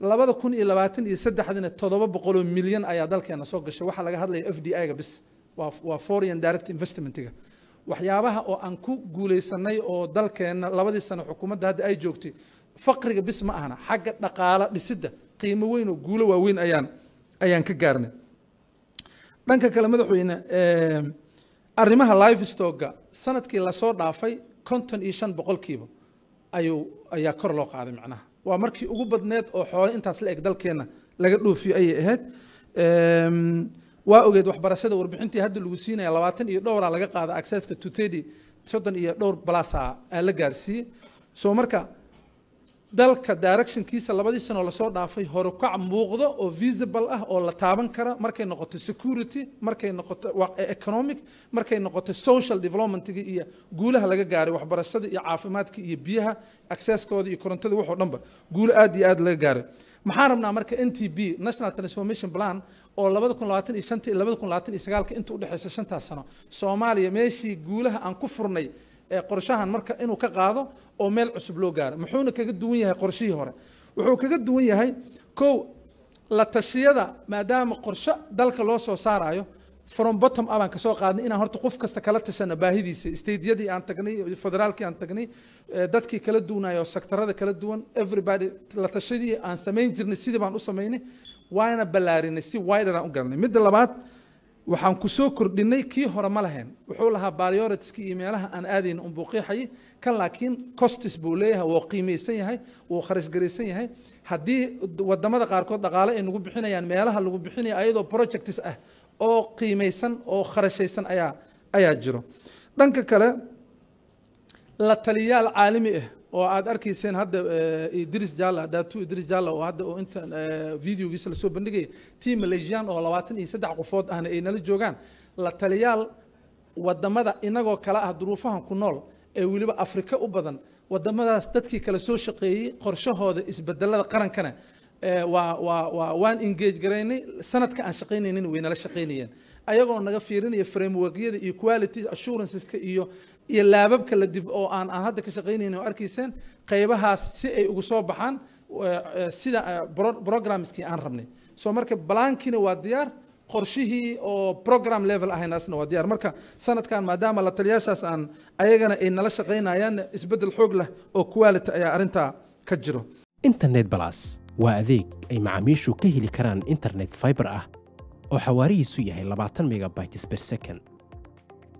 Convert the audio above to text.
labada kun iyo labaatan iyo saddexdina todoba boqoloo milyan ayaa dalkeena soo gashay waxaa laga hadlaya f d i ga bis waa foreign direct investmentga waxyaabaha oo aan ku guulaysanay oo dalkeenna labadii sano xukuumadda hadda ay joogtay faqriga bis ma ahna xagga dhaqaalo dhisidda qiimo weyn oo guulo waaweyn ayaan ayaan ka gaarnay dhanka kale madaxweyne arrimaha livestocga sanadkii lasoo dhaafay konton iyo shan boqolkiiba ayuu ayaa kor loo qaaday macnaha waa markii ugu badneed oo xoole intaas la eg dalkeena laga dhoofiyo ayay ahayd ehm, waa ogeed waxbarashada warbixintii hadda lagu siinaya labaatan iyo dhowraa laga qaada accesska tutedi soddon iyo dhowr balasa la gaarsiiyey so marka dalka directionkiisa labadii sanoo lasoo dhaafay horukac muuqdo oo visible ah oo la taaban kara markay noqoto security markay noqoto e- economic markay noqoto social developmentga iyo guulaha laga gaaray waxbarashada iyo caafimaadka iyo biyaha accesskooda iyo korontada waxoo dhanba guulo aad iyo aad laga gaaray maxaan rabnaa marka n t b national transformation plan oo inta udhexeysa shantaas sano soomaaliya meeshii guulaha aan ku furnay qorshahan marka inuu ka qaado oo meel cusub loo gaaro muxuuna kaga duwan yahay qorshihii hore wuxuu kaga duwan yahay kow la tashiyada maadaama qorsho dalka loo soo saarayo from bottom abaan kasoo qaadnay inaan horta qof kasta kala tashana baahidiisa stadiyadii aan tagnay federaalkii aan tagnay dadkii kala duwanayo sektarada kala duwan everybody la tashadii aan samayn jirnay sidii baan u samaynay waana ballaarinay si wider u garanay midda labaad waxaan ku soo kordhinay kii hore ma lahayn wuxuu lahaa balyoretiski iyo meelaha aan aadayn un buuqiixayay kan laakiin costis buu leeyahay wuu qiimaysan yahay wuu kharashgaraysan yahay haddii wadamada qaarkood dhaqaale ay nagu bixinayaan meelaha lagu bixinaya ayadoo projects ah oo qiimaysan oo kharashaysan ayaa ayaa jiro dhanka kale la taliyaal caalami ah oo aad arkayseen hadda eh, idris jalla datu idris jalla oo hadda oo inta eh, videogiisa lasoo bandhigaya team malaysian oo labaatan iyo saddex qofood ahna ay nala joogaan la taliyaal wadamada inagoo kala ah duruufahan ku nool ee weliba afrika u badan wadamadaas dadkii kala soo shaqeeyey qorshahooda isbedelada qarankana eh, waa waa waa waan engage garaynay sanadka aan shaqaynaynin way nala shaqaynayeen ayagoo naga fiirinaya frameworkyada iyo quality assuranceska iyo iyo laababka la dif oo aan aan hadda ka shaqaynayn oo arkayseen qaybahaas si ay ugu soo baxaan eh, eh, sida eh, programskii aan rabnay soo marka balaankiina waa diyaar qorshihii oo program level ahaynaasna waa diyaar marka sanadkan maadaama la taliyaashaas aan ayagana ay nala shaqaynayaan isbeddel xoog leh oo quality ayaa arrintaa ka jiro internet balas waa adeeg ay macaamiishu ka heli karaan internet fiber ah oo xawaarihiisu yahay labaatan megabytes per second